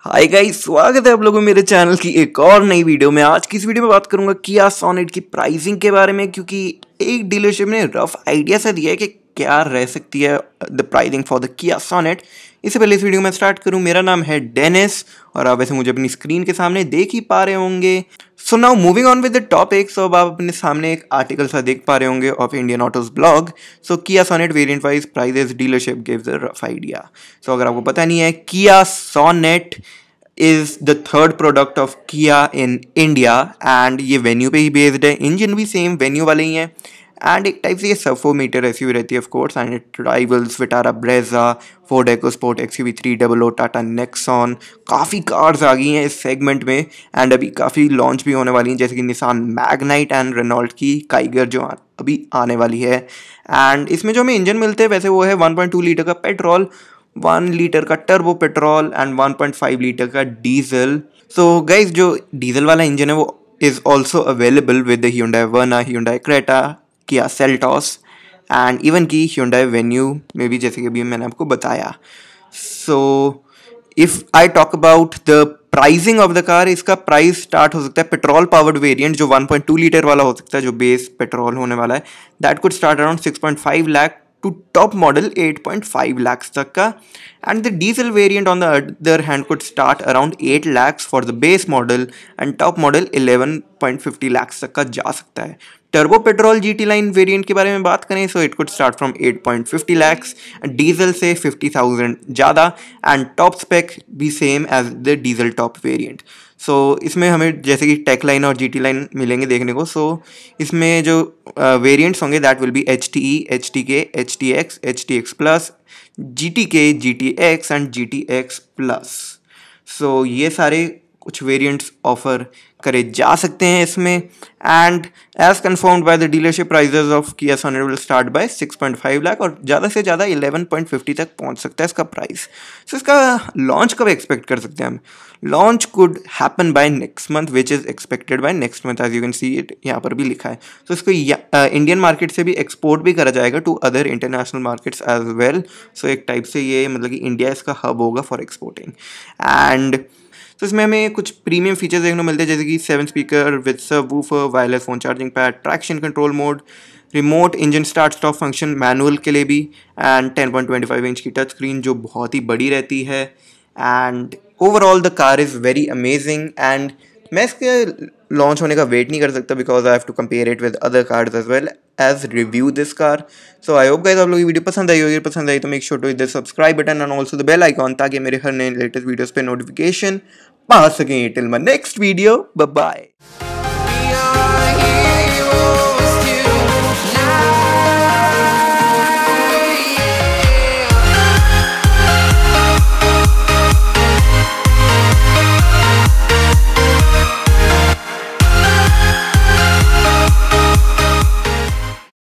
Hi guys स्वागत है आप लोगों मेरे चैनल की एक और नई वीडियो में आज की इस वीडियो में बात करूंगा किया सोनेट की प्राइसिंग के बारे में क्योंकि एक डीलरशिप ने रफ आइडिया से दिया है कि क्या रह सकती है the pricing for the Kia Sonet इससे पहले इस वीडियो में स्टार्ट करूं मेरा नाम है डेनिस और आप वैसे मुझे अपनी स्क्रीन के सामने देख ही पा रहे होंगे so now moving on with the topic so अब आप अपने सामने एक आर्टिकल सा देख पा रहे होंगे of Indian Autos Blog so Kia Sonet variant wise prices dealership gives a rough idea so अगर आपको पता नहीं है Kia Sonet is the third product of Kia in India and ये वेन्यू पे ही बेस्ड है इंजन भी सेम वेन्यू वाले ही हैं एक टाइप सी से मीटर ऐसी एसयूवी रहती है of course and it rivals Vitara Brezza Ford Sport X U three double O Tata Nexon काफ़ी कार्स आ गई हैं इस सेगमेंट में एंड अभी काफ़ी लॉन्च भी होने वाली हैं जैसे कि निशान मैगनाइट एंड रेनॉल्ट की काइगर जो अभी आने वाली है एंड इसमें जो हमें इंजन मिलते हैं वैसे वो है वन पॉइंट टू लीटर का पेट्रोल वन लीटर का turbo petrol and one point five litre का डीजल सो so, गाइज जो डीजल वाला इंजन है वो is also available with the Hyundai Verna Hyundai Creta Kia Seltos and even की Hyundai Venue में भी जैसे कि अभी मैंने आपको बताया so if I talk about the pricing of the car इसका प्राइस स्टार्ट हो सकता है पेट्रोल पावर्ड वेरियंट जो वन पॉइंट टू लीटर वाला हो सकता है जो बेस पेट्रोल होने वाला है that could start around six point five lakh to top model eight point five lakhs तक का and the diesel variant on the other hand could start around eight lakhs for the base model and top model eleven point fifty lakhs तक का जा सकता है turbo petrol T line variant के बारे में बात करें so it could start from 8.50 lakhs diesel से 50,000 ज़्यादा एंड टॉप स्पेक भी same as the diesel top variant so इसमें हमें जैसे कि टेक लाइन और जी टी लाइन मिलेंगे देखने को सो so, इसमें जो वेरियंट्स uh, होंगे that will be H T E H T K H T X H T X plus G T K G T X and G T X plus so ये सारे कुछ variants offer करे जा सकते हैं इसमें and as confirmed by the dealership prices of Kia Sonet will start by 6.5 lakh और ज़्यादा से ज़्यादा 11.50 तक पहुंच सकता है इसका प्राइस सो so, इसका लॉन्च कब एक्सपेक्ट कर सकते हैं हम launch could happen by next month which is expected by next month as you can see it यहाँ पर भी लिखा है सो so, इसको इंडियन uh, मार्केट से भी एक्सपोर्ट भी करा जाएगा to other international markets as well so एक टाइप से ये मतलब कि इंडिया इसका हब होगा फॉर एक्सपोर्टिंग एंड तो इसमें हमें कुछ प्रीमियम फीचर्स देखने को मिलते हैं जैसे seven speaker with sub subwoofer, wireless phone charging pad traction control mode remote engine start stop function manual के लिए भी एंड 10.25 इंच की टच स्क्रीन जो बहुत ही बड़ी रहती है and overall the car is very amazing and मैं इसके लॉन्च होने का वेट नहीं कर सकता because I have to compare it with other cars as well as review this car so I hope guys आप लोग की वीडियो पसंद आई होगी पसंद आई तो make sure to hit the subscribe button and also the bell icon ताकि मेरे हर नए लेटेस्ट वीडियोज़ पर notification pass again. Till my next video. Bye bye.